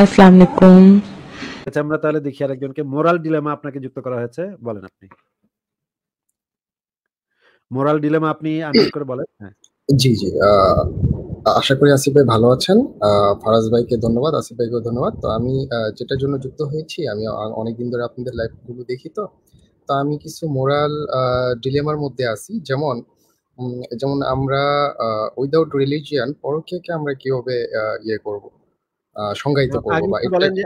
আলাইকুম আচ্ছা আমরা তাহলে দেখি আরেকজনকে মোরাল ডিলেমা আপনাকে যুক্ত করা হয়েছে বলেন আপনি মোরাল ডিলেমা আপনি আনমিউট করে বলেন হ্যাঁ। জি জি আশা করি আসিফ ভাই ভালো আছেন ফারাজ ভাইকে ধন্যবাদ আসিফ ভাইকেও ধন্যবাদ তো আমি যেটার জন্য যুক্ত হয়েছি আমি অনেকদিন ধরে আপনাদের গুলো দেখি তো তো আমি কিছু মোরাল ডিলেমার মধ্যে আছি যেমন যেমন আমরা উইদাউট রিলিজিয়ান পরকে আমরা কিভাবে ইয়ে করবো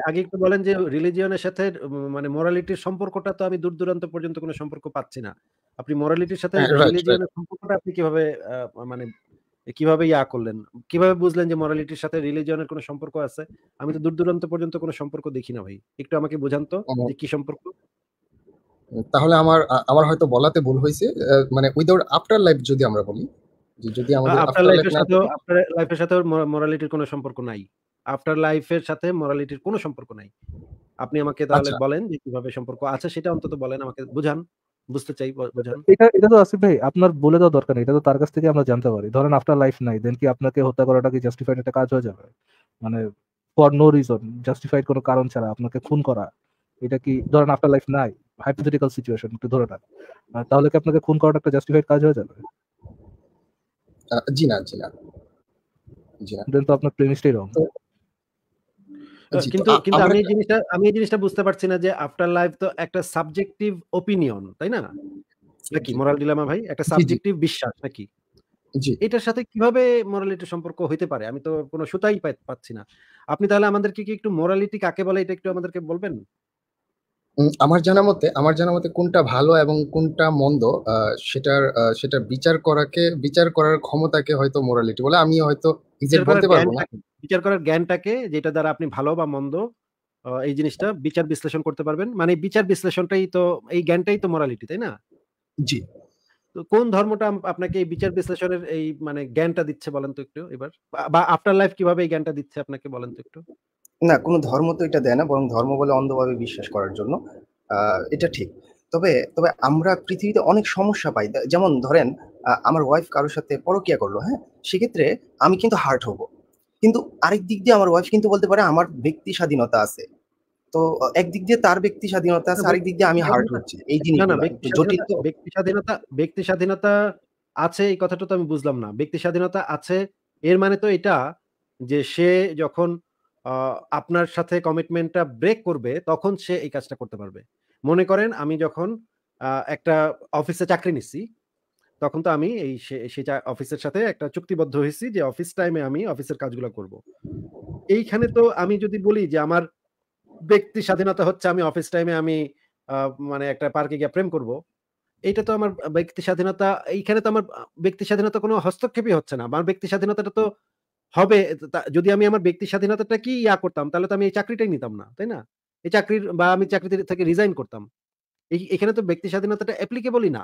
আগে একটু বলেন যে রিলিজিয়নের সাথে মানে মোরালিটির সম্পর্কটা তো আমি দূর দূরান্ত পর্যন্ত কোনো সম্পর্ক পাচ্ছি না আপনি মোরালিটির সাথে রিলিজিয়নের হ্যাঁ, সম্পর্কটা আপনি কিভাবে মানে কিভাবে ইয়া করলেন কিভাবে বুঝলেন যে মোরালিটির সাথে রিলিজিয়নের কোনো সম্পর্ক আছে আমি তো দূর দূরান্ত পর্যন্ত কোনো সম্পর্ক দেখি না ভাই একটু আমাকে বোঝান তো যে কি সম্পর্ক তাহলে আমার আমার হয়তো বলাতে ভুল হয়েছে মানে উইদাউট আফটার লাইফ যদি আমরা বলি যদি আমাদের আফটার লাইফের সাথে আফটার লাইফের সাথে মোরালিটির কোনো সম্পর্ক নাই আফটার লাইফের সাথে মরালিটির কোনো সম্পর্ক নাই আপনি আমাকে তাহলে আচ্ছা। বলেন যে কিভাবে সম্পর্ক আছে সেটা অন্তত বলেন আমাকে বুঝান বুঝতে চাই বুঝান এটা এটা তো আসিফ ভাই আপনার বলে দেওয়া দরকার এটা তো তার কাছ থেকে আমরা জানতে পারি ধরেন আফটার লাইফ নাই দেন কি আপনাকে হত্যা করাটা কি জাস্টিফাইড একটা কাজ হয়ে যাবে মানে ফর নো রিজন জাস্টিফাইড কোনো কারণ ছাড়া আপনাকে খুন করা এটা কি ধরেন আফটার লাইফ নাই হাইপোথেটিক্যাল সিচুয়েশন একটু ধরে নেন তাহলে কি আপনাকে খুন করাটা একটা জাস্টিফাইড কাজ হয়ে যাবে জি না জি না জি না দেন তো আপনার প্রেমিস্টেই রং কিন্তু কিন্তু আমি এই জিনিসটা আমি এই জিনিসটা বুঝতে পারছি না যে আফটার লাইফ তো একটা সাবজেক্টিভ ওপিনিয়ন তাই না নাকি মোরাল ডিলামা ভাই একটা সাবজেক্টিভ বিশ্বাস নাকি এটার সাথে কিভাবে মোরালিটি সম্পর্ক হইতে পারে আমি তো কোনো সুতাই পাচ্ছি না আপনি তাহলে আমাদেরকে কি একটু মোরালিটি কাকে বলে এটা একটু আমাদেরকে বলবেন আমার জানা মতে আমার জানা মতে কোনটা ভালো এবং কোনটা মন্দ সেটার সেটা বিচার করাকে বিচার করার ক্ষমতাকে হয়তো মোরালিটি বলে আমি হয়তো এক্সাক্ট বলতে পারবো না বিচার করার জ্ঞানটাকে যেটা দ্বারা আপনি ভালো বা মন্দ এই জিনিসটা বিচার বিশ্লেষণ করতে পারবেন মানে বিচার বিশ্লেষণটাই তো এই জ্ঞানটাই তো মোরালিটি তাই না জি তো কোন ধর্মটা আপনাকে এই বিচার বিশ্লেষণের এই মানে জ্ঞানটা দিচ্ছে বলেন তো একটু এবার বা আফটার লাইফ কিভাবে এই জ্ঞানটা দিচ্ছে আপনাকে বলেন তো একটু না কোনো ধর্ম তো এটা দেয় না বরং ধর্ম বলে অন্ধভাবে বিশ্বাস করার জন্য এটা ঠিক তবে তবে আমরা পৃথিবীতে অনেক সমস্যা পাই যেমন ধরেন আমার ওয়াইফ কারোর সাথে পরকিয়া করলো হ্যাঁ সেক্ষেত্রে আমি কিন্তু হার্ট হব কিন্তু আরেক দিক দিয়ে আমার ওয়াইফ কিন্তু বলতে পারে আমার ব্যক্তি স্বাধীনতা আছে তো একদিক দিয়ে তার ব্যক্তি স্বাধীনতা আছে আরেক দিক দিয়ে আমি হার্ট হচ্ছি এই জিনিসটা জটিল ব্যক্তি স্বাধীনতা ব্যক্তি স্বাধীনতা আছে এই কথাটা তো আমি বুঝলাম না ব্যক্তি স্বাধীনতা আছে এর মানে তো এটা যে সে যখন আপনার সাথে কমিটমেন্টটা ব্রেক করবে তখন সে এই কাজটা করতে পারবে মনে করেন আমি যখন একটা অফিসে চাকরি নিচ্ছি তখন তো আমি এই সেই অফিসের সাথে একটা চুক্তিবদ্ধ হয়েছি যে অফিস টাইমে আমি অফিসের কাজগুলো করব এইখানে তো আমি যদি বলি যে আমার ব্যক্তি স্বাধীনতা হচ্ছে আমি অফিস টাইমে আমি মানে একটা পার্কে গিয়ে প্রেম করব এইটা তো আমার ব্যক্তি স্বাধীনতা এইখানে তো আমার ব্যক্তি স্বাধীনতা কোনো হস্তক্ষেপই হচ্ছে না আমার ব্যক্তি স্বাধীনতাটা তো হবে যদি আমি আমার ব্যক্তি স্বাধীনতাটা কি ইয়া করতাম তাহলে তো আমি এই চাকরিটাই নিতাম না তাই না এই চাকরির বা আমি চাকরি থেকে রিজাইন করতাম এখানে তো ব্যক্তি স্বাধীনতাটা অ্যাপ্লিকেবলই না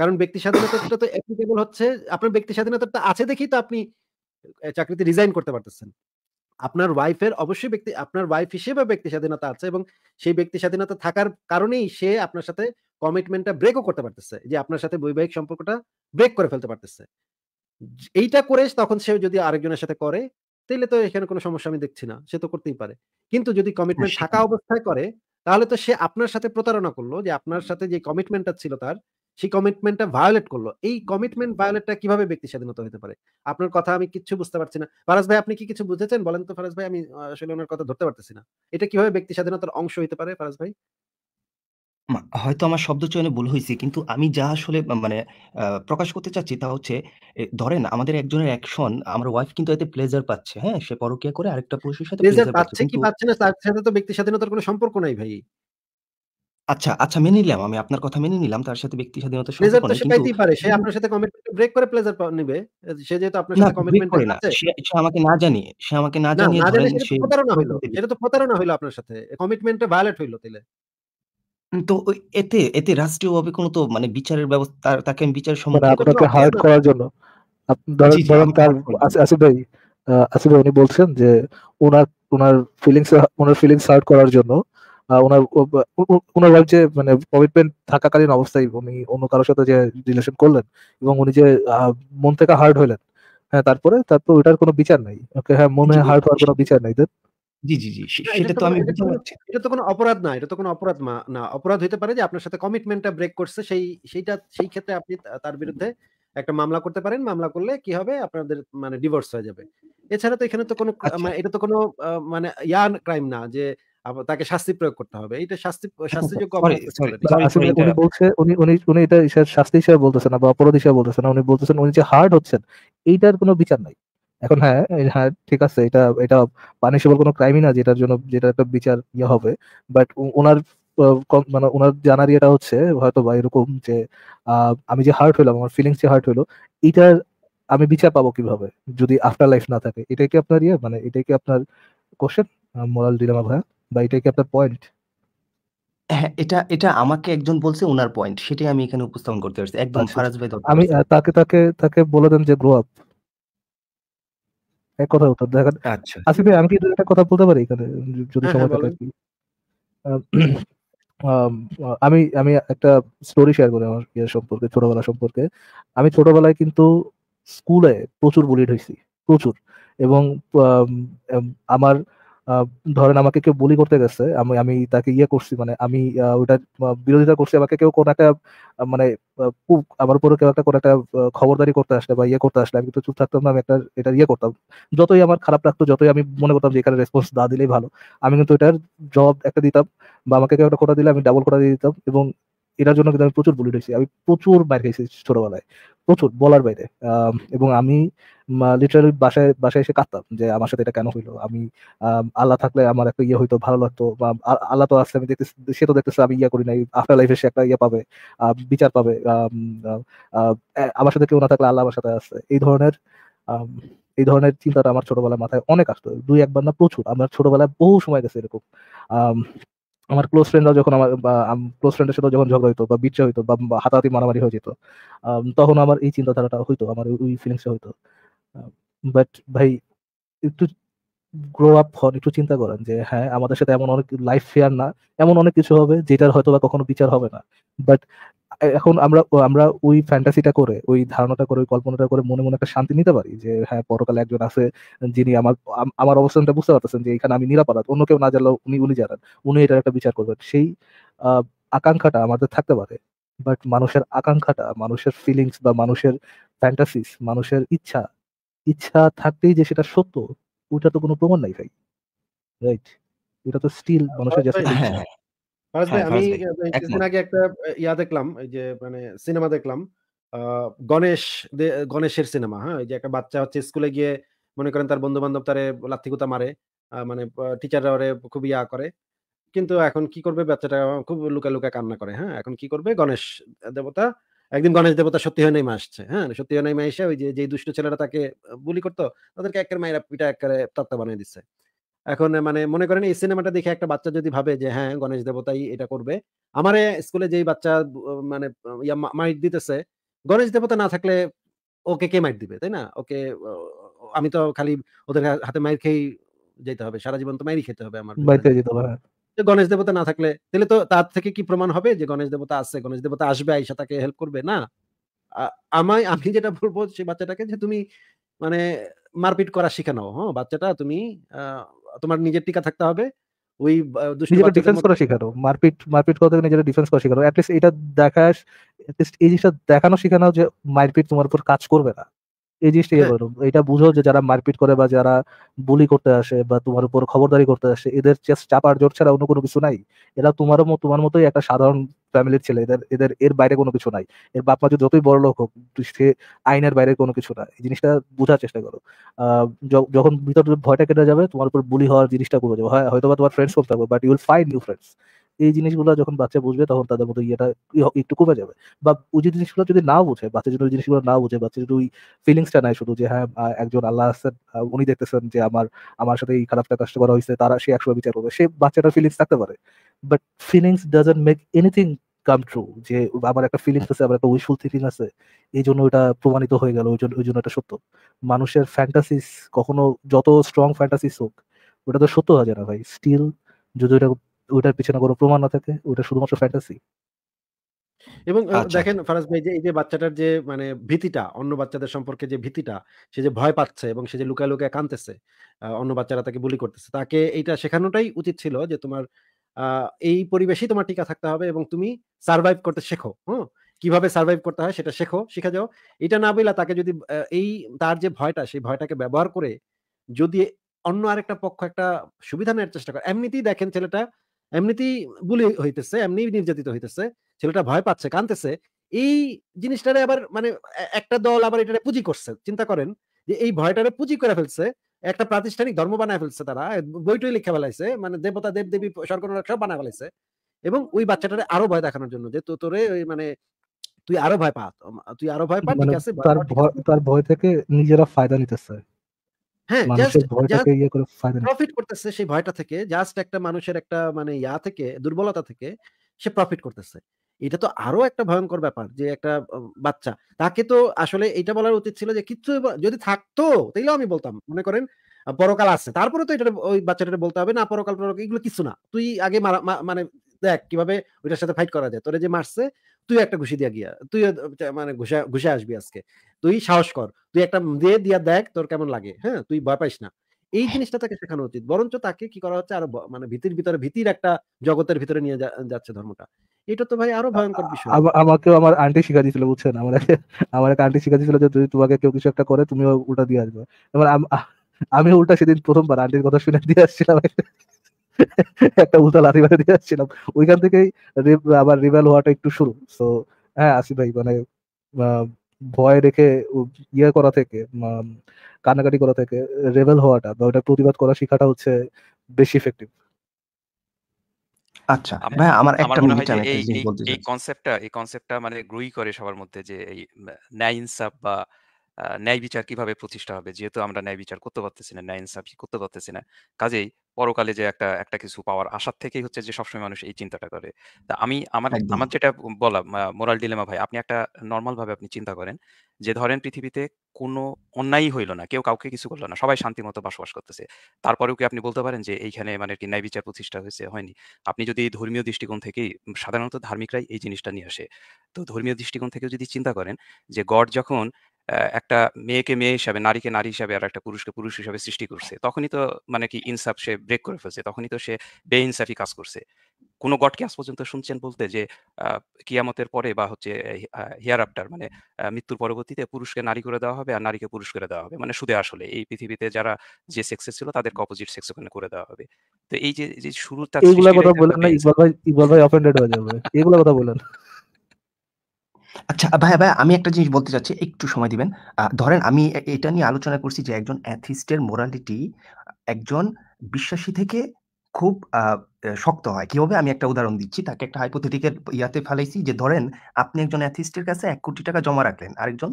কারণ ব্যক্তি স্বাধীনতাটা তো অ্যাপ্লিকেবল হচ্ছে আপনার ব্যক্তি স্বাধীনতাটা আছে দেখি তো আপনি চাকরিতে রিজাইন করতে পারতেছেন আপনার ওয়াইফের অবশ্যই ব্যক্তি আপনার ওয়াইফ হিসেবে ব্যক্তি স্বাধীনতা আছে এবং সেই ব্যক্তি স্বাধীনতা থাকার কারণেই সে আপনার সাথে কমিটমেন্টটা ব্রেকও করতে পারতেছে যে আপনার সাথে বৈবাহিক সম্পর্কটা ব্রেক করে ফেলতে পারতেছে এইটা করে তখন সে যদি আরেকজনের সাথে করে তাহলে তো এখানে কোনো সমস্যা আমি দেখছি না সে তো করতেই পারে কিন্তু যদি কমিটমেন্ট হ্যাঁ, থাকা অবস্থায় করে তাহলে তো সে আপনার সাথে প্রতারণা করলো যে আপনার সাথে যে কমিটমেন্টটা ছিল তার সেই কমিটমেন্টটা ভায়োলেট করলো এই কমিটমেন্ট ভায়োলেটটা কিভাবে ব্যক্তি স্বাধীনতা হতে পারে আপনার কথা আমি কিছু বুঝতে পারছি না ফারাজ ভাই আপনি কি কিছু বুঝেছেন বলেন তো ফারাজ ভাই আমি আসলে ওনার কথা ধরতে পারতেছি না এটা কিভাবে ব্যক্তি স্বাধীনতার অংশ হতে পারে ফারাজ ভাই হয়তো আমার শব্দ চয়নে ভুল হয়েছে কিন্তু আমি যা আসলে মানে প্রকাশ করতে চাচ্ছি তা হচ্ছে ধরেন আমাদের একজনের অ্যাকশন আমার ওয়াইফ কিন্তু এতে প্লেজার পাচ্ছে। হ্যাঁ? সে পরকীয়া করে আরেকটা পুরুষের সাথে প্লেজার পাচ্ছে কি পাচ্ছে না তার সাথে তো ব্যক্তির সাথে কোনো সম্পর্ক নাই ভাই। আচ্ছা, আচ্ছা মেনে নিলাম। আমি আপনার কথা মেনে নিলাম। তার সাথে ব্যক্তি স্বাধীনতার প্লেজার সম্পর্ক তো সে কিন্তু পাইতেই পারে। সে আপনার সাথে কমিটমেন্ট ব্রেক করে প্লেজার পা সে যেহেতু আপনার সাথে কমিটমেন্ট করে না। সে আমাকে না জানিয়ে সে আমাকে না জানিয়ে ধরেন সে প্রতারণা হইল। এটা তো প্রতারণা হইল আপনার সাথে। কমিটমেন্টটা ভায়োলেট হইল তাহলে তো এতে এতে রাষ্ট্রীয়ভাবে কোনো তো মানে বিচারের ব্যবস্থা তাকে আমি বিচার সম্মুখীন আপনাকে হায়ার করার জন্য ধরেন ধরেন তার আসি- ভাই আসি ভাই উনি বলছেন যে ওনার ওনার ফিলিংস ওনার ফিলিংস হার্ট করার জন্য ওনার ওনার wife যে মানে কমিটমেন্ট থাকাকালীন অবস্থায় উনি অন্য কারোর সাথে যে রিলেশন করলেন এবং উনি যে আহ, মন থেকে হার্ট হইলেন হ্যাঁ তারপরে তারপর ওটার কোনো বিচার নাই ওকে হ্যাঁ মনে হার্ড হার্ট হওয়ার কোনো বিচার নাই দেন জি, জি, জি। সেটা তো আমি এটা তো কোনো অপরাধ না। এটা তো কোনো অপরাধ না। অপরাধ হইতে পারে যে আপনার সাথে ব্রেক করছে। সেই সেইটা সেই ক্ষেত্রে আপনি তার বিরুদ্ধে একটা মামলা করতে পারেন। মামলা করলে কি হবে? আপনাদের মানে ডিভোর্স হয়ে যাবে। এছাড়া তো এখানে তো কোনো আচ্ছা। মানে এটা তো কোনো মানে ইয়া ক্রাইম না যে তাকে শাস্তি প্রয়োগ করতে হবে। এটা শাস্তি শাস্তিযোগ্য উনি বলছে উনি উনি উনি এটা শাস্তি হিসেবে বলতেছেন না বা অপরাধ হিসেবে বলতেছেন না। উনি বলতেছেন উনি যে হার্ড হচ্ছেন এইটার কোনো বিচার নাই। এখন হ্যাঁ হ্যাঁ ঠিক আছে এটা এটা পানিশেবল কোনো ক্রাইমই না যেটার জন্য যেটা একটা বিচার ইয়ে হবে বাট ওনার মানে ওনার জানার ইয়েটা হচ্ছে হয়তো বা এরকম যে আমি যে হার্ট হইলাম আমার ফিলিংস যে হার্ট হইলো এটার আমি বিচার পাবো কিভাবে যদি আফটার লাইফ না থাকে এটাই কি আপনার ইয়ে মানে এটাই কি আপনার কোশ্চেন মোরাল ডিলামা ভাই বা এটাই কি আপনার পয়েন্ট হ্যাঁ এটা এটা আমাকে একজন বলছে ওনার পয়েন্ট সেটাই আমি এখানে উপস্থাপন করতে পারছি একদম আচ্ছা, আচ্ছা। ফারাজ ভাই আমি তাকে তাকে তাকে বলে দেন যে গ্রো আপ এক কথা উত্তর দেখেন আচ্ছা আসিফ আমি কি একটা কথা বলতে পারি এখানে যদি হ্যাঁ, হ্যাঁ, সময় থাকে আমি আমি একটা স্টোরি শেয়ার করি আমার ইয়ে সম্পর্কে ছোটবেলা সম্পর্কে আমি ছোটবেলায় কিন্তু স্কুলে প্রচুর বুলিড হয়েছি প্রচুর এবং আমার ধরেন আমাকে কেউ বলি করতে গেছে আমি আমি তাকে ইয়ে করছি মানে আমি ওটা বিরোধিতা করছি আমাকে কেউ কোনো একটা মানে আমার উপরে কেউ একটা কোনো একটা খবরদারি করতে আসলে বা ইয়ে করতে আসলে আমি কিন্তু চুপ থাকতাম না আমি একটা এটা ইয়ে করতাম যতই আমার খারাপ লাগতো যতই আমি মনে করতাম যে এখানে রেসপন্স না দিলেই ভালো আমি কিন্তু এটার জবাব একটা দিতাম বা আমাকে কেউ একটা কোটা দিলে আমি ডাবল কোটা দিয়ে দিতাম এবং এটার জন্য কিন্তু আমি প্রচুর বুলিট হয়েছি আমি প্রচুর মার খেয়েছি ছোটবেলায় প্রচুর বলার বাইরে এবং আমি লিটারালি বাসায় বাসায় এসে কাঁদতাম যে আমার সাথে এটা কেন হইলো আমি আল্লাহ থাকলে আমার একটা ইয়ে হইতো ভালো লাগতো বা আল্লাহ তো আসলে আমি দেখতেছি সে তো দেখতেছে আমি ইয়ে করি নাই আফটার লাইফে সে একটা ইয়ে পাবে বিচার পাবে আমার সাথে কেউ না থাকলে আল্লাহ আমার সাথে আছে এই ধরনের এই ধরনের চিন্তাটা আমার ছোটবেলায় মাথায় অনেক আসতো দুই একবার না প্রচুর আমার ছোটবেলায় বহু সময় গেছে এরকম আমার ক্লোজ ফ্রেন্ডরা যখন আমার ক্লোজ ফ্রেন্ডের সাথে যখন ঝগড়া হইতো বা বিচ্ছা হইতো বা হাতাহাতি মারামারি হয়ে যেত তখন আমার এই চিন্তাধারাটা হইতো আমার ওই ফিলিংসটা হইতো বাট ভাই একটু গ্রো আপ হন একটু চিন্তা করেন যে হ্যাঁ আমাদের সাথে এমন অনেক লাইফ ফেয়ার না এমন অনেক কিছু হবে যেটার হয়তো বা কখনো বিচার হবে না বাট এখন আমরা আমরা ওই ফ্যান্টাসিটা করে ওই ধারণাটা করে ওই কল্পনাটা করে মনে মনে একটা শান্তি নিতে পারি যে হ্যাঁ পরকালে একজন আছে যিনি আমার আমার অবস্থানটা বুঝতে পারতেছেন যে এখানে আমি নিরাপদ অন্য কেউ না জানলেও উনি উনি জানান উনি এটার একটা বিচার করবেন সেই আকাঙ্ক্ষাটা আমাদের থাকতে পারে বাট মানুষের আকাঙ্ক্ষাটা মানুষের ফিলিংস বা মানুষের ফ্যান্টাসিস মানুষের ইচ্ছা ইচ্ছা থাকতেই যে সেটা সত্য ওটা তো কোনো প্রমাণ নাই ভাই রাইট এটা তো স্টিল হ্যাঁ, মানুষের জাস্ট হ্যাঁ, হ্যাঁ। আমি কিছুদিন আগে একটা ইয়া দেখলাম যে মানে সিনেমা দেখলাম গণেশ গণেশের সিনেমা হ্যাঁ যে একটা বাচ্চা হচ্ছে স্কুলে গিয়ে মনে করেন তার বন্ধু বান্ধব তারে লাথিকুতা মারে মানে টিচাররা ওরে খুব ইয়া করে কিন্তু এখন কি করবে বাচ্চাটা খুব লুকা লুকা কান্না করে হ্যাঁ এখন কি করবে গণেশ দেবতা একদিন গণেশ দেবতা সত্যি হয় নাইমা আসছে হ্যাঁ সত্যি হয় নাইমা এসে ওই যে যে দুষ্ট ছেলেরা তাকে বুলি করতো তাদেরকে একের মায়েরা পিঠা একের তত্ত্বা বানিয়ে দিচ্ছে এখন মানে মনে করেন এই সিনেমাটা দেখে একটা বাচ্চা যদি ভাবে যে হ্যাঁ গণেশ দেবতাই এটা করবে আমার স্কুলে যেই বাচ্চা মানে মাইট দিতেছে গণেশ দেবতা না থাকলে ওকে কে মাইট দিবে তাই না ওকে আমি তো খালি ওদের হাতে মাইর খেয়ে যেতে হবে সারা জীবন তো মাইরই খেতে হবে আমার যে গণেশ দেবতা না থাকলে তাহলে তো তার থেকে কি প্রমাণ হবে যে গণেশ দেবতা আসছে গণেশ দেবতা আসবে আইসা তাকে হেল্প করবে না আমায় আমি যেটা বলবো সেই বাচ্চাটাকে যে তুমি মানে মারপিট করা শিখে নাও হ্যাঁ বাচ্চাটা তুমি তোমার নিজের টিকা থাকতে হবে ওই নিজের ডিফেন্স করা শেখানো মারপিট মারপিট করতে নিজের ডিফেন্স করা শেখানো লিস্ট এটা দেখাস এই জিনিসটা দেখানো শেখানো যে মারপিট তোমার উপর কাজ করবে না এই জিনিসটা ইয়ে হ্যাঁ। করো এটা বুঝো যে যারা মারপিট করে বা যারা বুলি করতে আসে বা তোমার উপর খবরদারি করতে আসে এদের চেস্ট চাপার জোর ছাড়া অন্য কোনো কিছু নাই এরা তোমারও তোমার মতোই একটা সাধারণ ফ্যামিলির ছেলে এদের এদের এর বাইরে কোনো কিছু নাই এর বাপ মা যতই বড় লোক হোক সে আইনের বাইরে কোনো কিছু না এই জিনিসটা বোঝার চেষ্টা করো যখন ভিতর ভয়টা কেটে যাবে তোমার উপর বুলি হওয়ার জিনিসটা কমে যাবে হয়তো বা তোমার ফ্রেন্ডস করতে হবে but you'll find new friends এই জিনিসগুলো যখন বাচ্চা বুঝবে তখন তাদের মতো ইয়েটা একটু কমে যাবে বা ওই জিনিসগুলো যদি না বুঝে বাচ্চা যদি ওই জিনিসগুলো না বুঝে বাচ্চা যদি ওই ফিলিংসটা নেয় শুধু যে হ্যাঁ একজন আল্লাহ আসছেন উনি দেখতেছেন যে আমার আমার সাথে এই খারাপটা কষ্ট করা হয়েছে তারা সে একসময় বিচার করবে সে বাচ্চাটার ফিলিংস থাকতে পারে but feelings doesn't make anything come true যে আমার একটা ফিলিংস আছে আমার একটা উইশফুল থিঙ্কিং আছে এই জন্য ওটা প্রমাণিত হয়ে গেল ওই জন্য ওই জন্য এটা সত্য মানুষের ফ্যান্টাসিস কখনো যত স্ট্রং ফ্যান্টাসিস হোক ওটা তো সত্য হয় না ভাই স্টিল যদি ওটা ওটার পিছনে কোনো প্রমাণ না থাকে ওটা শুধুমাত্র ফ্যান্টাসি এবং আচ্ছা। দেখেন ফারাজ ভাই যে এই যে বাচ্চাটার যে মানে ভীতিটা অন্য বাচ্চাদের সম্পর্কে যে ভীতিটা সে যে ভয় পাচ্ছে এবং সে যে লুকায় লুকায় কাঁদতেছে অন্য বাচ্চারা তাকে বলি করতেছে তাকে এইটা শেখানোটাই উচিত ছিল যে তোমার এই পরিবেশেই তোমার টিকা থাকতে হবে এবং তুমি সার্ভাইভ করতে শেখো হ্যাঁ কিভাবে সার্ভাইভ করতে হয় সেটা শেখো শিখে যাও এটা না বইলা তাকে যদি এই তার যে ভয়টা সেই ভয়টাকে ব্যবহার করে যদি অন্য আরেকটা পক্ষ একটা সুবিধা নেওয়ার চেষ্টা করে এমনিতেই দেখেন ছেলেটা এমনিতেই বুলি হইতেছে এমনি নির্যাতিত হইতেছে ছেলেটা ভয় পাচ্ছে কানতেছে এই জিনিসটারে আবার মানে একটা দল আবার এটারে পুঁজি করছে চিন্তা করেন যে এই ভয়টারে পুঁজি করে ফেলছে একটা প্রাতিষ্ঠানিক ধর্ম বানায় ফেলছে তারা বইটই লিখে ফেলাইছে মানে দেবতা দেব দেবী সরকার সব বানায় ফেলাইছে এবং ওই বাচ্চাটারে আরো ভয় দেখানোর জন্য যে তোরে ওই মানে তুই আরো ভয় পা তুই আরো ভয় পা মানে ঠিক আছে তার ভয় থেকে নিজেরা ফায়দা নিতেছে প্রফিট হ্যাঁ, ইয়ে করতেছে সেই ভয়টা থেকে জাস্ট একটা মানুষের একটা মানে ইয়া থেকে দুর্বলতা থেকে সে প্রফিট করতেছে এটা তো আরো একটা ভয়ঙ্কর ব্যাপার যে একটা বাচ্চা তাকে তো আসলে এটা বলার উচিত ছিল যে কিছু যদি থাকতো তাইলেও আমি বলতাম মনে করেন পরকাল আছে তারপরে তো এটা ওই বাচ্চাটা বলতে হবে না পরকাল পরকাল এগুলো কিছু না তুই আগে মানে দেখ কিভাবে ওইটার সাথে ফাইট করা যায় তোরে যে মারছে তুই একটা ঘুষি দিয়া গিয়া তুই মানে ঘুষা ঘুষে আসবি আজকে তুই সাহস কর তুই একটা দিয়ে দিয়া দেখ তোর কেমন লাগে হ্যাঁ তুই ভয় পাইস না এই হ্যাঁ। জিনিসটা তাকে শেখানো উচিত বরঞ্চ তাকে কি করা হচ্ছে আরো মানে ভীতির ভিতরে ভীতির একটা জগতের ভিতরে নিয়ে যাচ্ছে ধর্মটা এটা তো ভাই আরো ভয়ঙ্কর বিষয় আমাকেও আমার আন্টি শিখা দিয়েছিল বুঝছেন আমার আমার আন্টি শিখা দিয়েছিল যে যদি তোমাকে কেউ কিছু একটা করে তুমিও উল্টা দিয়ে আসবে আমি উল্টা সেদিন প্রথমবার আন্টির কথা শুনে দিয়ে আসছিলাম একটা উল্টা লাঠি মারে দিয়ে আসছিলাম ওইখান থেকেই আবার রিভেল হওয়াটা একটু শুরু তো হ্যাঁ আসি ভাই মানে ভয় রেখে ইয়ে করা থেকে কান্নাকাটি করা থেকে রেভেল হওয়াটা বা ওটা প্রতিবাদ করা শেখাটা হচ্ছে বেশি ইফেক্টিভ আচ্ছা ভাই আমার একটা মনে হয় এই কনসেপ্টটা এই কনসেপ্টটা মানে গ্রুই করে সবার মধ্যে যে এই ন্যায় ইনসাফ বা ন্যায় বিচার কিভাবে প্রতিষ্ঠা হবে যেহেতু আমরা ন্যায় বিচার করতে পারতেছি না ন্যায় ইনসাফি করতে পারতেছি না কাজেই পরকালে যে একটা একটা কিছু পাওয়ার আশার থেকেই হচ্ছে যে সবসময় মানুষ এই চিন্তাটা করে তা আমি আমার আমার যেটা বলা মোরাল ডিলেমা ভাই আপনি একটা নর্মাল ভাবে আপনি চিন্তা করেন যে ধরেন পৃথিবীতে কোনো অন্যায়ই হইল না কেউ কাউকে কিছু করলো না সবাই শান্তি মতো বসবাস করতেছে তারপরেও কি আপনি বলতে পারেন যে এইখানে মানে কি ন্যায় বিচার প্রতিষ্ঠা হয়েছে হয়নি আপনি যদি ধর্মীয় দৃষ্টিকোণ থেকেই সাধারণত ধার্মিকরাই এই জিনিসটা নিয়ে আসে তো ধর্মীয় দৃষ্টিকোণ থেকে যদি চিন্তা করেন যে গড যখন একটা মেয়েকে মেয়ে হিসাবে নারীকে নারী হিসাবে আর একটা পুরুষকে পুরুষ হিসাবে সৃষ্টি করছে তখনই তো মানে কি ইনসাফ সে ব্রেক করে ফেলছে তখনই তো সে বে ইনসাফি কাজ করছে কোনো গডকে আজ পর্যন্ত শুনছেন বলতে যে কিয়ামতের পরে বা হচ্ছে হেয়ার আপটার মানে মৃত্যুর পরবর্তীতে পুরুষকে নারী করে দেওয়া হবে আর নারীকে পুরুষ করে দেওয়া হবে মানে সুদে আসলে এই পৃথিবীতে যারা যে সেক্সে ছিল তাদের অপোজিট সেক্স ওখানে করে দেওয়া হবে তো এই যে শুরুটা এগুলা কথা বলেন না ইকবাল ভাই ইকবাল ভাই অফেন্ডেড হয়ে যাবে এগুলা কথা বলেন আচ্ছা ভাই ভাই আমি একটা জিনিস বলতে চাচ্ছি একটু সময় দিবেন ধরেন আমি এটা নিয়ে আলোচনা করছি যে একজন অ্যাথিস্টের মোরালিটি একজন বিশ্বাসী থেকে খুব শক্ত হয় কিভাবে আমি একটা উদাহরণ দিচ্ছি তাকে একটা হাইপোথেটিকের ইয়াতে ফেলাইছি যে ধরেন আপনি একজন অ্যাথিস্টের কাছে এক কোটি টাকা জমা রাখলেন আরেকজন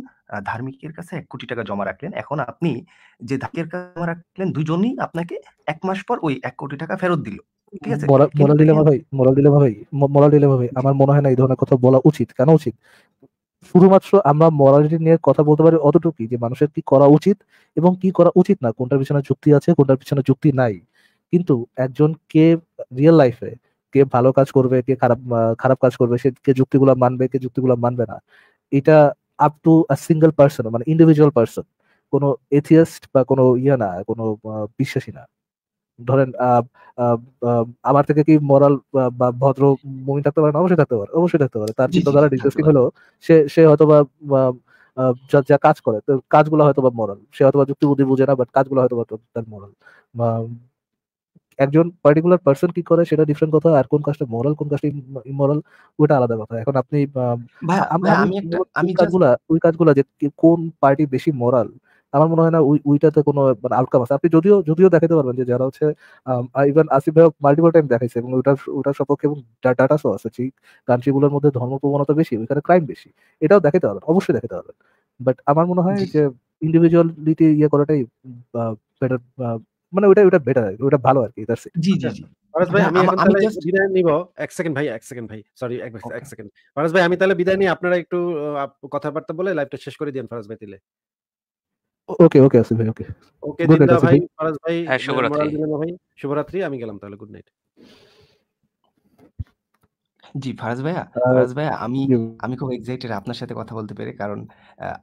ধার্মিকের কাছে এক কোটি টাকা জমা রাখলেন এখন আপনি যে ধার্মিকের জমা রাখলেন দুজনই আপনাকে এক মাস পর ওই এক কোটি টাকা ফেরত দিল শুধুমাত্র মরালিটি নিয়ে কথা বলতে পারি অতটুকুই মানুষের কি করা উচিত এবং কি করা উচিত না কোনটার পিছনে যুক্তি আছে কোনটার পিছনে যুক্তি নাই কিন্তু একজন কে রিয়েল লাইফে কে ভালো কাজ করবে কে খারাপ খারাপ কাজ করবে সে কে যুক্তিগুলো মানবে কে যুক্তিগুলো মানবে না এটা আপ টু সিঙ্গেল পার্সন মানে ইন্ডিভিজুয়াল পার্সন কোনো এথিয়াস্ট বা কোনো ইয়ে না কোনো বিশ্বাসী না ধরেন আমার থেকে কি মরাল বা ভদ্র মুমিন থাকতে পারে অবশ্যই থাকতে পারে অবশ্যই থাকতে পারে তার চিন্তাধারা ইন্টারেস্টিং হলো সে সে হয়তো বা যা যা কাজ করে তো কাজগুলো হয়তো বা মরাল সে হয়তো বা যুক্তি বুদ্ধি বুঝে না বাট কাজগুলো হয়তো বা তার মরাল একজন পার্টিকুলার পার্সন কি করে সেটা ডিফারেন্ট কথা আর কোন কাজটা মোরাল কোন কাজটা ইমোরাল ওটা আলাদা কথা এখন আপনি আমি কাজগুলা ওই কাজগুলা যে কোন পার্টি বেশি মোরাল আমার মনে হয় না উইটাতে কোনো মানে আলকাম আছে আপনি যদিও যদিও দেখাতে পারবেন যে যারা হচ্ছে ইভেন আসিফ ভাই মাল্টিপল টাইম দেখাইছে এবং ওটার ওইটার সপক্ষে এবং ডাটা সো আছে সেই কান্ট্রিগুলোর মধ্যে ধর্ম প্রবণতা বেশি ওইখানে ক্রাইম বেশি এটাও দেখাতে পারবেন অবশ্যই দেখাতে পারবেন বাট আমার মনে হয় যে ইন্ডিভিজুয়ালিটি ইয়ে করাটাই বেটার মানে ওইটা ওটা বেটার আর ওইটা ভালো আর কি দ্যাটস জি জি ভারত ভাই আচ্ছা, আমি এখন তাহলে বিদায় নিব এক সেকেন্ড ভাই এক সেকেন্ড ভাই সরি এক সেকেন্ড ফারাজ ভাই আমি তাহলে বিদায় নিই আপনারা একটু কথাবার্তা বলে লাইভটা শেষ করে দিন ফারাজ ভাই দিলে ওকে ওকে আসিফ ভাই ওকে ওকে দিনদা ভাই ফরাজ ভাই হ্যাঁ শুভরাত্রি ভাই শুভরাত্রি আমি গেলাম তাহলে গুড নাইট জি ফারাজ ভাইয়া ফারাজ ভাইয়া আমি আমি খুব এক্সাইটেড আপনার সাথে কথা বলতে পেরে কারণ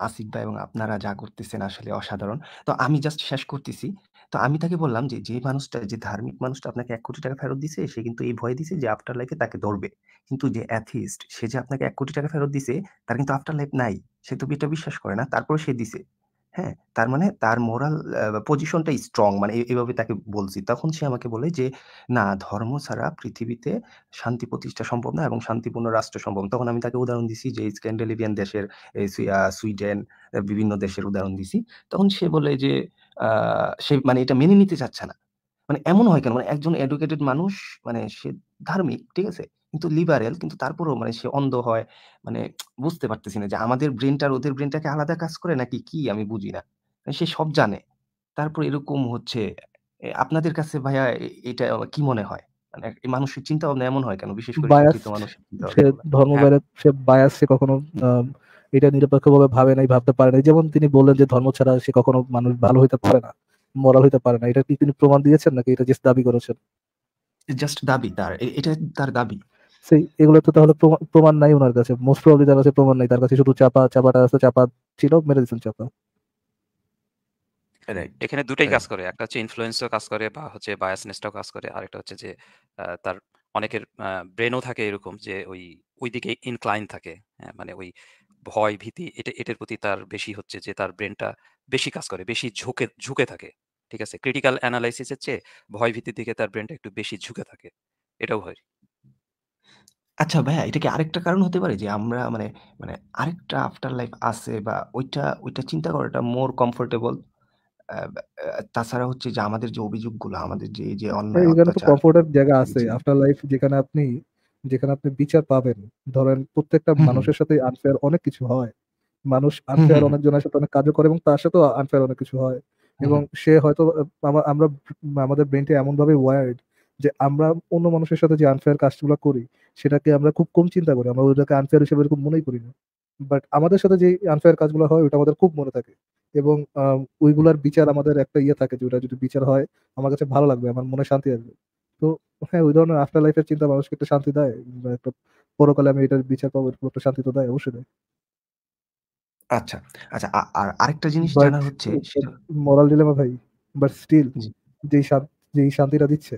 আসিফ ভাই এবং আপনারা যা করতেছেন আসলে অসাধারণ তো আমি জাস্ট শেষ করতেছি তো আমি তাকে বললাম যে যে মানুষটা যে ধার্মিক মানুষটা আপনাকে এক কোটি টাকা ফেরত দিছে সে কিন্তু এই ভয় দিছে যে আফটার লাইফে তাকে ধরবে কিন্তু যে অ্যাথিস্ট সে যে আপনাকে এক কোটি টাকা ফেরত দিছে তার কিন্তু আফটার লাইফ নাই সে তো এটা বিশ্বাস করে না তারপরে সে দিছে হ্যাঁ? তার মানে তার মোরাল পজিশনটা স্ট্রং মানে এভাবে তাকে বলছি। তখন সে আমাকে বলে যে, "না ধর্ম ছাড়া পৃথিবীতে শান্তি প্রতিষ্ঠা সম্ভব না এবং শান্তিপূর্ণ রাষ্ট্র সম্ভব।" তখন আমি তাকে উদাহরণ দিছি যে স্ক্যান্ডেলিভিয়ান দেশের সুইডেন বিভিন্ন দেশের উদাহরণ দিছি। তখন সে বলে যে সে মানে এটা মেনে নিতে চাচ্ছে না। মানে এমন হয় কেন? মানে একজন এডুকেটেড মানুষ মানে সে ধার্মিক, ঠিক আছে? কিন্তু লিবারেল কিন্তু তারপরেও মানে সে অন্ধ হয় মানে বুঝতে পারতেছি না যে আমাদের আর ওদের ব্রেনটাকে আলাদা কাজ করে নাকি কি আমি বুঝি না মানে সে সব জানে তারপর এরকম হচ্ছে আপনাদের কাছে ভাইয়া এটা কি মনে হয় মানে মানুষের চিন্তা ভাবনা এমন হয় কেন বিশেষ করে মানুষের সে ধর্ম হ্যাঁ। সে বায়াস সে কখনো এটা নিরপেক্ষভাবে ভাবে নাই ভাবতে পারে না যেমন তিনি বললেন যে ধর্ম ছাড়া সে কখনো মানুষ ভালো হইতে পারে না মরাল হইতে পারে না এটা কি তিনি প্রমাণ দিয়েছেন নাকি এটা জাস্ট দাবি করেছেন জাস্ট দাবি তার এটা তার দাবি সেই এগুলো তো তাহলে প্রমাণ নাই ওনার কাছে মোস্ট প্রবলি তার কাছে প্রমাণ নাই তার কাছে শুধু চাপা চাপাটা আছে চাপা ছিল মেরে দিচ্ছেন চাপা এখানে দুটাই কাজ করে একটা হচ্ছে ইনফ্লুয়েন্সও কাজ করে বা হচ্ছে বায়াসনেসটাও কাজ করে আরেকটা হচ্ছে যে তার অনেকের ব্রেনও থাকে এরকম যে ওই ইনক্লাইন থাকে হ্যাঁ, মানে ওই ভয় ভীতি এটা এটার প্রতি তার বেশি হচ্ছে যে তার ব্রেনটা বেশি কাজ করে বেশি ঝুঁকে ঝুঁকে থাকে ঠিক আছে ক্রিটিক্যাল অ্যানালাইসিসের চেয়ে ভয় ভীতির দিকে তার ব্রেনটা একটু বেশি ঝুঁকে থাকে এটাও হয় আচ্ছা ভাইয়া এটা কি আরেকটা কারণ হতে পারে যে আমরা মানে মানে আরেকটা আফটার লাইফ আছে বা ওইটা ওইটা চিন্তা করাটা মোর কমফোর্টেবল তাছাড়া হচ্ছে যে আমাদের যে অভিযোগগুলো আমাদের যে যে অন্যায় এখানে তো অত্যাচার কমফোর্টের জায়গা আছে জি আফটার লাইফ যেখানে আপনি যেখানে আপনি বিচার পাবেন ধরেন প্রত্যেকটা হুম মানুষের সাথে আনফেয়ার অনেক কিছু হয় মানুষ হুম আনফেয়ার অনেক জনের সাথে অনেক কাজও করে এবং তার সাথেও আনফেয়ার অনেক কিছু হয় এবং সে হয়তো আমরা আমাদের ব্রেনটা এমন ভাবে ওয়ার্ড যে আমরা অন্য মানুষের সাথে যে আনফেয়ার কাজগুলো করি সেটাকে আমরা খুব কম চিন্তা করি আমরা ওটাকে আনফেয়ার হিসেবে এরকম মনেই করি না বাট আমাদের সাথে যে আনফেয়ার কাজগুলো হয় ওটা আমাদের খুব মনে থাকে এবং ওইগুলার বিচার আমাদের একটা ইয়ে থাকে যে ওটা যদি বিচার হয় আমার কাছে ভালো লাগবে আমার মনে শান্তি আসবে তো হ্যাঁ ওই ধরনের আফটার লাইফের চিন্তা মানুষকে একটা শান্তি দেয় একটা পরকালে আমি এটার বিচার পাবো এরকম একটা শান্তি তো দেয় অবশ্যই দেয় আচ্ছা আচ্ছা আর আরেকটা জিনিস জানা হচ্ছে মরাল ডিলেমা ভাই বাট স্টিল যেই শান্তিটা দিচ্ছে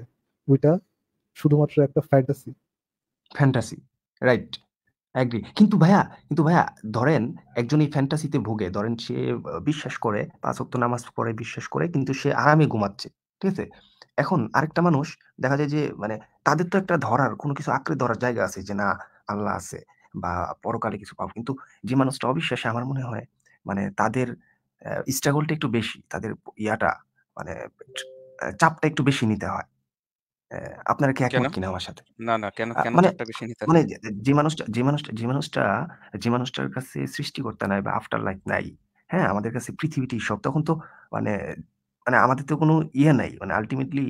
ওইটা শুধুমাত্র একটা ফ্যান্টাসি ফ্যান্টাসি রাইট অ্যাগ্রি কিন্তু ভাইয়া কিন্তু ভাইয়া ধরেন একজন এই ফ্যান্টাসিতে ভোগে ধরেন সে বিশ্বাস করে পাঁচ নামাজ পড়ে বিশ্বাস করে কিন্তু সে আরামে ঘুমাচ্ছে ঠিক আছে এখন আরেকটা মানুষ দেখা যায় যে মানে তাদের তো একটা ধরার কোনো কিছু আঁকড়ে ধরার জায়গা আছে যে না আল্লাহ আছে বা পরকালে কিছু পাবো কিন্তু যে মানুষটা অবিশ্বাসে আমার মনে হয় মানে তাদের স্ট্রাগলটা একটু বেশি তাদের ইয়াটা মানে চাপটা একটু বেশি নিতে হয় অ্যা আপনারা কি কেন? একমত কিনা আমার সাথে? না, না। কেন, কেন মানে তারটা বেশি নিতেন? মানে যে মানুষটা যে মানুষটা যে মানুষটা যে মানুষটার কাছে সৃষ্টিকর্তা নাই বা আফটার লাইফ নাই, হ্যাঁ? আমাদের কাছে পৃথিবীটি সব। তখন তো মানে মানে আমাদের তো কোনো ইয়ে নাই। মানে আল্টিমেটলি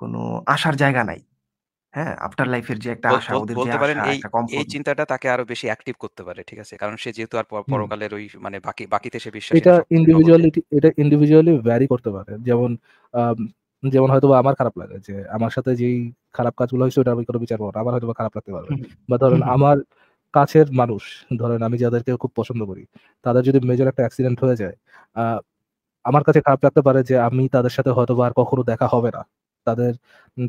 কোনো আশার জায়গা নাই। হ্যাঁ? আফটার লাইফের যে একটা আশা, বল ওদের যে আশা, এই চিন্তাটা তাকে আরো বেশি অ্যাক্টিভ করতে পারে। ঠিক আছে? কারণ সে যেহেতু আর পর পরকালের ওই মানে বাকি বাকিতে সে বিশ্বাসী এটা না ইন্ডিভিজুয়ালিটি এটা ইন্ডিভিজুয়ালি ভ্যারি করতে পারে। যেমন আম যেমন হয়তো আমার খারাপ লাগে যে আমার সাথে যেই খারাপ কাজগুলো হয়েছে ওটা আমি কোনো বিচার করবো আমার হয়তো খারাপ লাগতে পারবে বা ধরেন আমার কাছের মানুষ ধরেন আমি যাদেরকে খুব পছন্দ করি তাদের যদি মেজর একটা অ্যাক্সিডেন্ট হয়ে যায় আমার কাছে খারাপ লাগতে পারে যে আমি তাদের সাথে হয়তো আর কখনো দেখা হবে না তাদের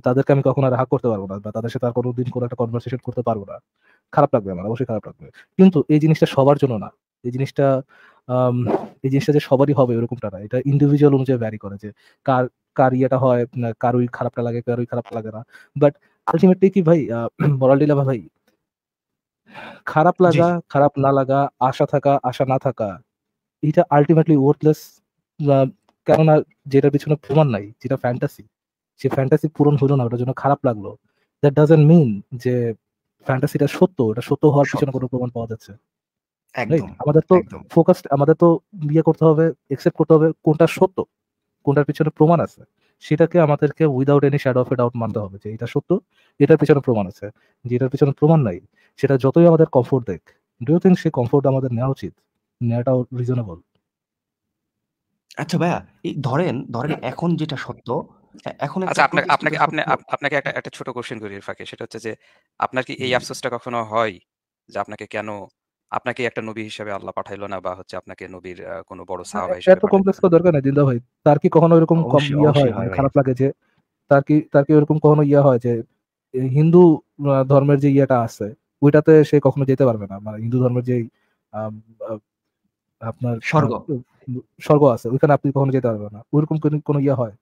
তাদেরকে আমি কখনো আর করতে পারবো না বা তাদের সাথে আর কোনোদিন কোনো একটা কনভারসেশন করতে পারবো না খারাপ লাগবে আমার অবশ্যই খারাপ লাগবে কিন্তু এই জিনিসটা সবার জন্য না এই জিনিসটা এই জিনিসটা যে সবারই হবে এরকমটা না এটা ইন্ডিভিজুয়াল অনুযায়ী ভ্যারি করে যে কার কার ইয়েটা হয় কারুই খারাপটা লাগে কারুই খারাপ লাগে না বাট আলটিমেটলি কি ভাই মরাল ডিলামা ভাই খারাপ লাগা খারাপ না লাগা আশা থাকা আশা না থাকা এটা আলটিমেটলি ওয়ার্থলেস কেননা যেটার পিছনে প্রমাণ নাই যেটা ফ্যান্টাসি সে ফ্যান্টাসি পূরণ হলো না ওটার জন্য খারাপ লাগলো দ্যাট ডাজেন্ট মিন যে ফ্যান্টাসিটা সত্য ওটা সত্য হওয়ার পিছনে কোনো প্রমাণ পাওয়া যাচ্ছে একদম আমাদের তো ফোকাস আমাদের তো বিয়ে করতে হবে একসেপ্ট করতে হবে কোনটা সত্য কোনটার পিছনে প্রমাণ আছে সেটাকে আমাদেরকে without any shadow of a doubt মানতে হবে যে এটা সত্য এটার পিছনে প্রমাণ আছে যে এটার পিছনে প্রমাণ নাই সেটা যতই আমাদের কমফোর্ট দেখ ডু ইউ থিঙ্ক সেই কমফোর্ট আমাদের নেওয়া উচিত নেওয়াটাও রিজনেবল আচ্ছা ভাইয়া এই ধরেন ধরেন এখন যেটা সত্য এখন আচ্ছা আপনাকে আপনাকে আপনি আপনাকে একটা একটা ছোট কোশ্চেন করি ফাঁকে সেটা হচ্ছে যে আপনার কি এই আফসোসটা কখনো হয় যে আপনাকে কেন আপনাকে একটা নবী হিসেবে আল্লাহ পাঠাইলো না বা হচ্ছে আপনাকে নবীর কোনো বড় হ্যাঁ, সাহাবা হিসেবে এত কমপ্লেক্স করার দরকার নাই দিলদা ভাই তার কি কখনো এরকম কম ইয়া হয় মানে খারাপ লাগে যে তার কি তার কি এরকম কখনো ইয়া হয় যে হিন্দু ধর্মের যে ইয়াটা আছে ওইটাতে সে কখনো যেতে পারবে না মানে হিন্দু ধর্মের যে আপনার স্বর্গ স্বর্গ আছে ওইখানে আপনি কখনো যেতে পারবেন না ওইরকম কোনো ইয়া হয়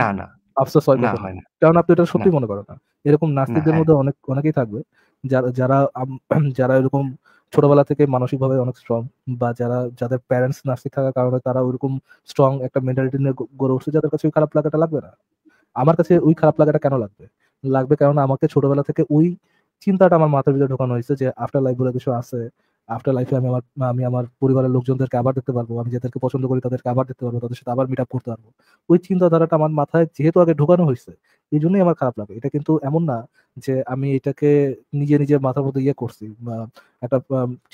না না আফসোস হয় না কারণ আপনি এটা সত্যি মনে করেন না এরকম নাস্তিকদের হ্যাঁ। মধ্যে অনেক অনেকেই থাকবে যারা যারা যারা এরকম ছোটবেলা থেকে মানসিকভাবে অনেক স্ট্রং বা যারা যাদের প্যারেন্টস নার্সিং থাকার কারণে তারা ওইরকম স্ট্রং একটা মেন্টালিটি নিয়ে গড়ে উঠছে যাদের কাছে ওই খারাপ লাগাটা লাগবে না আমার কাছে ওই খারাপ লাগাটা কেন লাগবে লাগবে কারণ আমাকে ছোটবেলা থেকে ওই চিন্তাটা আমার মাথার ভিতরে ঢোকানো হয়েছে যে আফটার লাইফ বলে কিছু আছে আফটার লাইফে আমি আমার আমি আমার পরিবারের লোকজনদেরকে আবার দেখতে পারবো আমি যাদেরকে পছন্দ করি তাদেরকে আবার দেখতে পারবো তাদের সাথে আবার মিট আপ করতে পারবো ওই চিন্তাধারাটা আমার মাথায় যেহেতু আগে ঢোকানো হয়েছে এই জন্যই আমার খারাপ লাগে এটা কিন্তু এমন না যে আমি এটাকে নিজে নিজে মাথার মধ্যে ইয়ে করছি একটা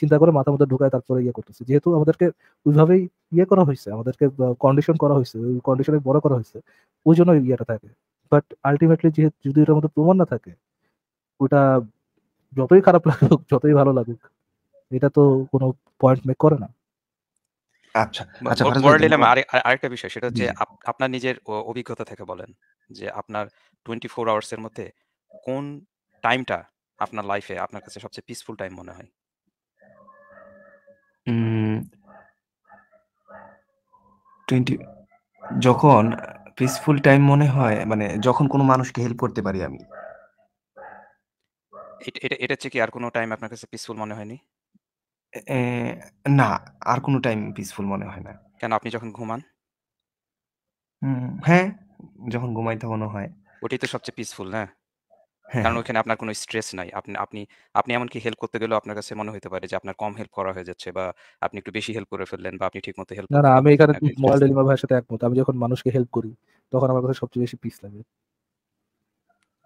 চিন্তা করে মাথার মধ্যে ঢুকায় তারপরে ইয়ে করতেছি যেহেতু আমাদেরকে ওইভাবেই ইয়ে করা হয়েছে আমাদেরকে কন্ডিশন করা হয়েছে ওই কন্ডিশনে বড় করা হয়েছে ওই জন্য ইয়েটা থাকে বাট আলটিমেটলি যেহেতু যদি এটার মধ্যে প্রমাণ না থাকে ওটা যতই খারাপ লাগুক যতই ভালো লাগুক এটা তো কোনো পয়েন্ট মেক করে না আচ্ছা, মানে আচ্ছা, আরেকটা বিষয় সেটা হচ্ছে আপনার নিজের অভিজ্ঞতা থেকে বলেন যে আপনার টোয়েন্টি ফোর আওয়ার্স এর মধ্যে কোন টাইমটা আপনার লাইফে আপনার কাছে সবচেয়ে পিসফুল টাইম মনে হয় টোয়েন্টি যখন পিসফুল টাইম মনে হয় মানে যখন কোনো মানুষকে হেল্প করতে পারি আমি এটা এটা হচ্ছে কি আর কোনো টাইম আপনার কাছে পিসফুল মনে হয়নি না, আর কোনো টাইম পিসফুল মনে হয় না। কেন আপনি যখন ঘুমান? হ্যাঁ, যখন ঘুমাই তখন হয়। ওটাই তো সবচেয়ে পিসফুল না? হ্যাঁ, কারণ হ্যাঁ। ওইখানে আপনার কোনো স্ট্রেস নাই। আপনি আপনি আপনি এমনকি হেল্প করতে গেলেও আপনার কাছে মনে হতে পারে যে আপনার কম হেল্প করা হয়ে যাচ্ছে বা আপনি একটু বেশি হেল্প করে ফেললেন বা আপনি ঠিক মতো হেল্প না, না আমি এখানে না, একটা ভাইয়ের সাথে একমত। আমি যখন মানুষকে হেল্প করি, তখন আমার কাছে সবচেয়ে বেশি পিস লাগে।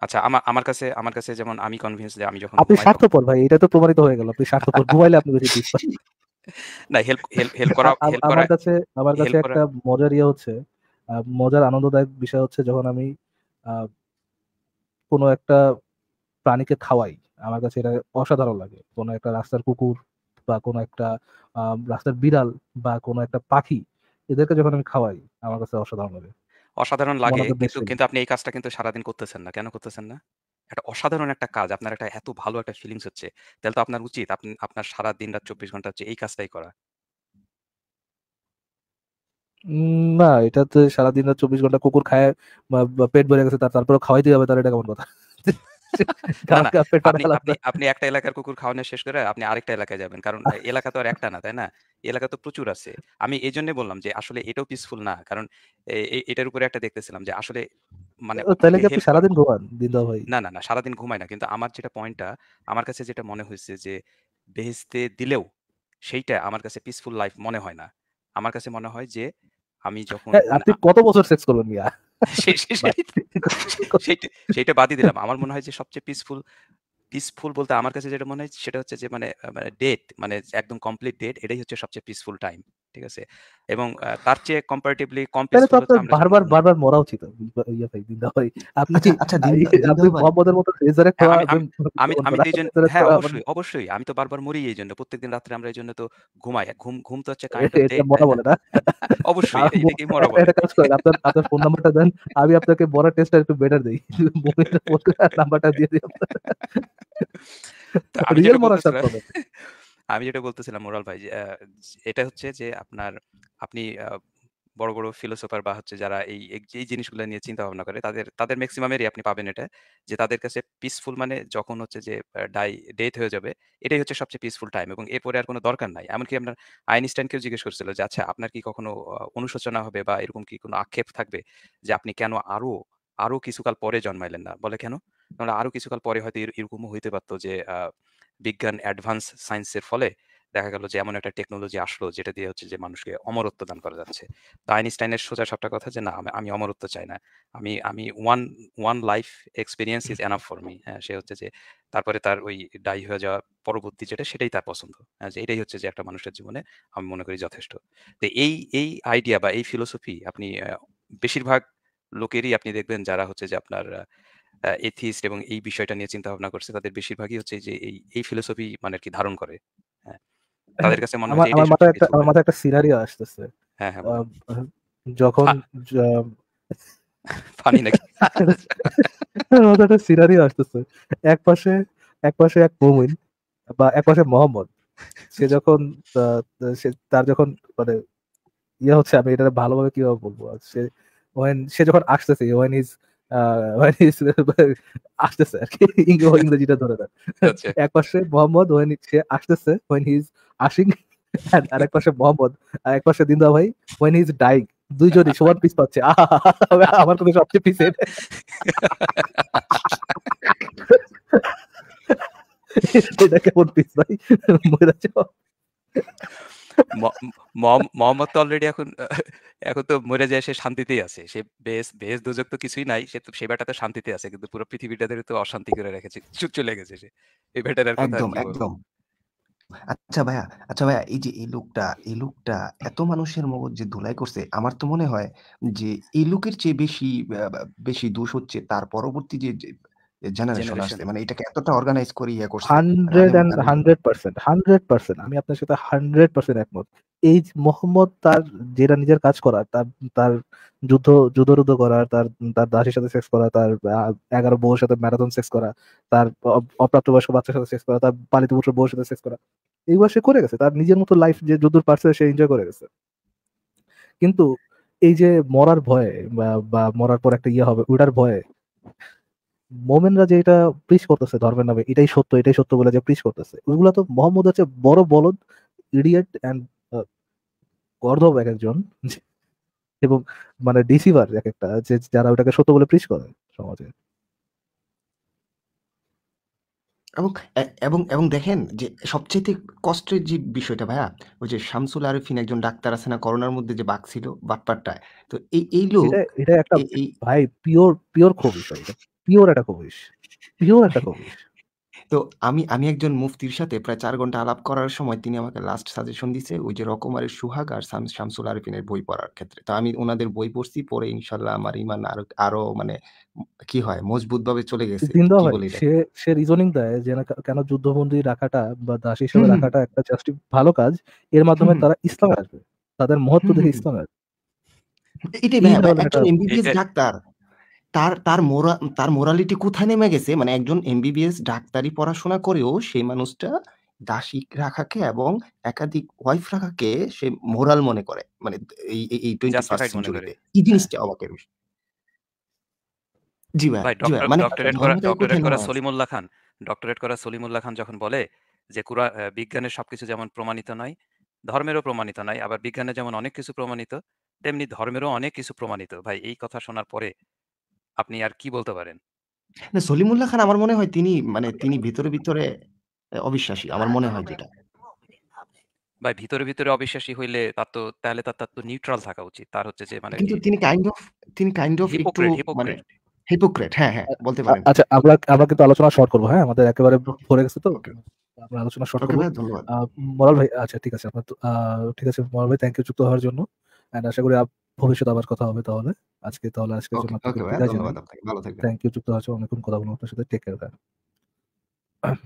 আচ্ছা আমার আমার কাছে আমার কাছে যেমন আমি কনভিন্স যে আমি যখন আপনি স্বার্থপর ভাই এটা তো প্রমাণিত হয়ে গেল আপনি স্বার্থপর মোবাইলে আপনি বেশি দিস না হেল্প হেল্প হেল্প করা হেল্প করা আমার কাছে আমার কাছে একটা মজার ইয়ে হচ্ছে মজার আনন্দদায়ক বিষয় হচ্ছে যখন আমি কোনো একটা প্রাণীকে খাওয়াই আমার কাছে এটা অসাধারণ লাগে কোনো একটা রাস্তার কুকুর বা কোনো একটা রাস্তার বিড়াল বা কোনো একটা পাখি এদেরকে যখন আমি খাওয়াই আমার কাছে অসাধারণ লাগে অসাধারণ লাগে কিন্তু কিন্তু আপনি এই কাজটা কিন্তু সারাদিন করতেছেন না কেন করতেছেন না একটা অসাধারণ একটা কাজ আপনার একটা এত ভালো একটা ফিলিংস হচ্ছে তাহলে তো আপনার উচিত আপনি আপনার সারা দিন রাত চব্বিশ ঘন্টা হচ্ছে এই কাজটাই করা না এটা তো সারাদিন রাত চব্বিশ ঘন্টা কুকুর খায় বা পেট ভরে গেছে তার তারপরে খাওয়াইতে হবে তার এটা কেমন কথা না না আপনি আপনি একটা এলাকার কুকুর খাওয়ানো শেষ করে আপনি আরেকটা এলাকায় যাবেন কারণ এলাকা তো আর একটা না তাই না এলাকা তো প্রচুর আছে আমি এই জন্য বললাম যে আসলে এটাও পিসফুল না কারণ এটার উপরে একটা দেখতেছিলাম যে আসলে মানে তাহলে কি আপনি সারাদিন ঘুমান দিদা ভাই না না না সারাদিন ঘুমায় না কিন্তু আমার যেটা পয়েন্টটা আমার কাছে যেটা মনে হয়েছে যে বেহেস্তে দিলেও সেইটা আমার কাছে পিসফুল লাইফ মনে হয় না আমার কাছে মনে হয় যে আমি যখন হ্যাঁ, আপনি মানে কত বছর সেক্স করলেন মিয়া সেটা বাদই দিলাম আমার মনে হয় যে সবচেয়ে পিসফুল পিসফুল বলতে আমার কাছে যেটা মনে হয় সেটা হচ্ছে যে মানে মানে ডেট মানে একদম কমপ্লিট ডেট এটাই হচ্ছে সবচেয়ে পিসফুল টাইম ঠিক আছে এবং তার চেয়ে কম্পারেটিভলি কমপ্লেক্স তো আপনার বারবার বারবার মরা উচিত ইয়া ভাই দিন ভাই আপনি আচ্ছা, আচ্ছা আপনি মোহাম্মদের মতো রেজারেক্ট হওয়া হ্যাঁ, আমি আমি এই জন্য হ্যাঁ অবশ্যই অবশ্যই আমি তো বারবার মরি এই জন্য প্রত্যেকদিন রাতে আমরা এই জন্য তো ঘুমাই ঘুম ঘুম তো হচ্ছে কারেন্ট এটা মরা বলে না অবশ্যই এটা কি মরা বলে এটা কাজ করে আপনার আপনার ফোন নাম্বারটা দেন আমি আপনাকে মরা টেস্টটা একটু বেটার দেই নাম্বারটা দিয়ে দিই আপনার আমি যেটা বলতেছিলাম মোরাল ভাই এটা হচ্ছে যে আপনার আপনি বড় বড় ফিলোসোফার বা হচ্ছে যারা এই এই জিনিসগুলো নিয়ে চিন্তা ভাবনা করে তাদের তাদের ম্যাক্সিমামেরই আপনি পাবেন এটা যে তাদের কাছে পিসফুল মানে যখন হচ্ছে যে ডাই ডেথ হয়ে যাবে এটাই হচ্ছে সবচেয়ে পিসফুল টাইম এবং এরপরে আর কোনো দরকার নাই এমনকি আপনার আইনস্টাইনকেও জিজ্ঞেস করছিল যে আচ্ছা আপনার কি কখনো অনুশোচনা হবে বা এরকম কি কোনো আক্ষেপ থাকবে যে আপনি কেন আরো আরো কিছুকাল পরে জন্মাইলেন না বলে কেন তাহলে আরো কিছুকাল পরে হয়তো এরকমও হইতে পারতো যে আহ, বিজ্ঞান অ্যাডভান্স সায়েন্সের ফলে দেখা গেল যে এমন একটা টেকনোলজি আসলো যেটা দিয়ে হচ্ছে যে মানুষকে অমরত্ব দান করা যাচ্ছে তো আইনস্টাইনের সোজা সবটা কথা যে না আমি অমরত্ব চাই না আমি আমি one one life experience is enough for me হ্যাঁ সে হচ্ছে যে তারপরে তার ওই ডাই হয়ে যাওয়া পরবর্তী যেটা সেটাই তার পছন্দ হ্যাঁ যে এটাই হচ্ছে যে একটা মানুষের জীবনে আমি মনে করি যথেষ্ট তো এই এই আইডিয়া বা এই ফিলোসফি আপনি বেশিরভাগ লোকেরই আপনি দেখবেন যারা হচ্ছে যে আপনার এথিস্ট এবং এই বিষয়টা নিয়ে চিন্তা ভাবনা করছে তাদের বেশিরভাগই হচ্ছে যে এই এই ফিলোসফি মানে কি ধারণ করে হ্যাঁ, হ্যাঁ, তাদের কাছে মনে হয় আমার মাথায় একটা আমার একটা সিনারিও আসতেছে হ্যাঁ হ্যাঁ যখন ফানি নাকি আমার একটা সিনারিও আসতেছে এক পাশে এক পাশে এক মুমিন বা এক পাশে মোহাম্মদ সে যখন সে তার যখন মানে ইয়ে হচ্ছে আমি এটা ভালোভাবে কিভাবে বলবো সে ওয়েন সে যখন আসতেছে ওয়েন ইজ মানে, আসতেছে আর কি ইংরেজিটা ধরে দেন আচ্ছা। এক পাশে মোহাম্মদ ওয়েন সে আসতেছে ওয়েন হি ইজ আসিং আর এক পাশে মোহাম্মদ আর এক পাশে দিন্দা ভাই ওয়েন হি ইজ ডাইং দুইজনই সমান পিস পাচ্ছে আমার কথা সবচেয়ে পিছে এটা কেমন পিস ভাই মনে মোহাম্মদ তো অলরেডি এখন এখন তো মরে যায় সে শান্তিতেই আছে সে বেস বেশ দুজক তো কিছুই নাই সে তো সে বেটা শান্তিতে আছে কিন্তু পুরো পৃথিবীটা তো অশান্তি করে রেখেছে চুপ চলে গেছে সে এই বেটার একদম একদম আচ্ছা ভাইয়া আচ্ছা ভাইয়া এই যে এই লোকটা এই লোকটা এত মানুষের মগজ যে ধুলাই করছে আমার তো মনে হয় যে এই লোকের চেয়ে বেশি বেশি দোষ হচ্ছে তার পরবর্তী যে জেনারেশন আসছে মানে এটাকে এতটা অর্গানাইজ করে ইয়ে করছে hundred and hundred percent hundred percent আমি আপনার সাথে হান্ড্রেড পার্সেন্ট একমত এই মোহাম্মদ তার যেটা নিজের কাজ করা তার তার যুদ্ধ যুদ্ধরুদ্ধ করা তার তার দাসের সাথে সেক্স করা তার এগারো বউর সাথে ম্যারাথন সেক্স করা তার অপ্রাপ্তবয়স্ক বাচ্চার সাথে সেক্স করা তার পালিত পুত্র বউর সাথে সেক্স করা এইগুলো সে করে গেছে তার নিজের মতো লাইফ যে যুদ্ধ পারছে সে এনজয় করে গেছে কিন্তু এই যে মরার ভয়ে বা মরার পর একটা ইয়ে হবে ওটার ভয়ে মোমেনরা যে এটা প্রিচ করতেছে ধর্মের নামে এটাই সত্য এটাই সত্য বলে যে প্রিচ করতেছে ওইগুলা তো মোহাম্মদ হচ্ছে বড় বলদ ইডিয়েট অ্যান্ড গর্ধব এক একজন এবং মানে ডিসিভার এক একটা যে যারা ওটাকে সত্য বলে প্রিচ করে সমাজে এবং এবং এবং দেখেন যে সবচেয়ে কষ্টের যে বিষয়টা ভাইয়া ওই যে শামসুল আরিফিন একজন ডাক্তার আছে না করোনার মধ্যে যে বাঘ ছিল বাটপাটটায় তো এই এই লোক এটা একটা ভাই পিওর পিওর খুব বিষয় পিওর একটা কবির পিওর একটা কবির তো আমি আমি একজন মুফতির সাথে প্রায় চার ঘন্টা আলাপ করার সময় তিনি আমাকে লাস্ট সাজেশন দিছে ওই যে রকমারের সুহাগ আর শামসুল আরফিনের বই পড়ার ক্ষেত্রে তো আমি ওনাদের বই পড়ছি পরে ইনশাল্লাহ আমার ইমান আরো আরো মানে কি হয় মজবুত ভাবে চলে গেছে সে রিজনিং দেয় যে কেন যুদ্ধবন্দী রাখাটা বা দাস হিসেবে রাখাটা একটা জাস্ট ভালো কাজ এর মাধ্যমে তারা ইসলাম আসবে তাদের মহত্ব দেখে ইসলাম আসবে এটাই এমবিবিএস ডাক্তার তার তার মোরা তার মোরালিটি কোথায় নেমে গেছে মানে একজন এমবিবিএস ডাক্তারি পড়াশোনা করেও সেই মানুষটা দাসী রাখাকে এবং একাধিক ওয়াইফ রাখাকে সে মোরাল মনে করে মানে এই এই টোয়েন্টি ফার্স্ট সেঞ্চুরিতে এই জিনিসটা অবাকের বিষয় জি ভাই মানে করা ডক্টরেট করা সলিমুল্লাহ খান ডক্টরেট করা সলিমুল্লাহ খান যখন বলে যে কুরা বিজ্ঞানের সবকিছু যেমন প্রমাণিত নয় ধর্মেরও প্রমাণিত নয় আবার বিজ্ঞানে যেমন অনেক কিছু প্রমাণিত তেমনি ধর্মেরও অনেক কিছু প্রমাণিত ভাই এই কথা শোনার পরে আপনি আর কি বলতে পারেন? না সলিমুল্লাহ খান আমার মনে হয় তিনি মানে আচ্ছা। তিনি ভিতরে, ভিতরে অবিশ্বাসী। আমার মনে হয় যেটা। ভাই ভিতরে, ভিতরে অবিশ্বাসী হইলে তার তো তাহলে তার তার তো নিউট্রাল থাকা উচিত। তার হচ্ছে যে মানে কিন্তু তিনি কাইন্ড অফ তিনি কাইন্ড অফ একটু মানে হিপোক্রেট। হ্যাঁ, হ্যাঁ বলতে পারেন। আচ্ছা আমরা আমরা কিন্তু আলোচনা শর্ট করব হ্যাঁ? আমাদের একেবারে ওকে, ভরে গেছে তো। আমরা আলোচনা শর্ট ওকে করবো। ধন্যবাদ। ভাই আচ্ছা ঠিক আছে। আপনার ঠিক আছে মরাল ভাই থ্যাংক ইউ যুক্ত হওয়ার জন্য। অ্যান্ড আশা করি ভবিষ্যতে আবার কথা হবে তাহলে। আজকে তাহলে আজকের জন্য আপনাকে ভালো থাকবেন থ্যাংক ইউ যুক্ত আছো অনেকক্ষণ কথা বলবো আপনার সাথে টেক কেয়ার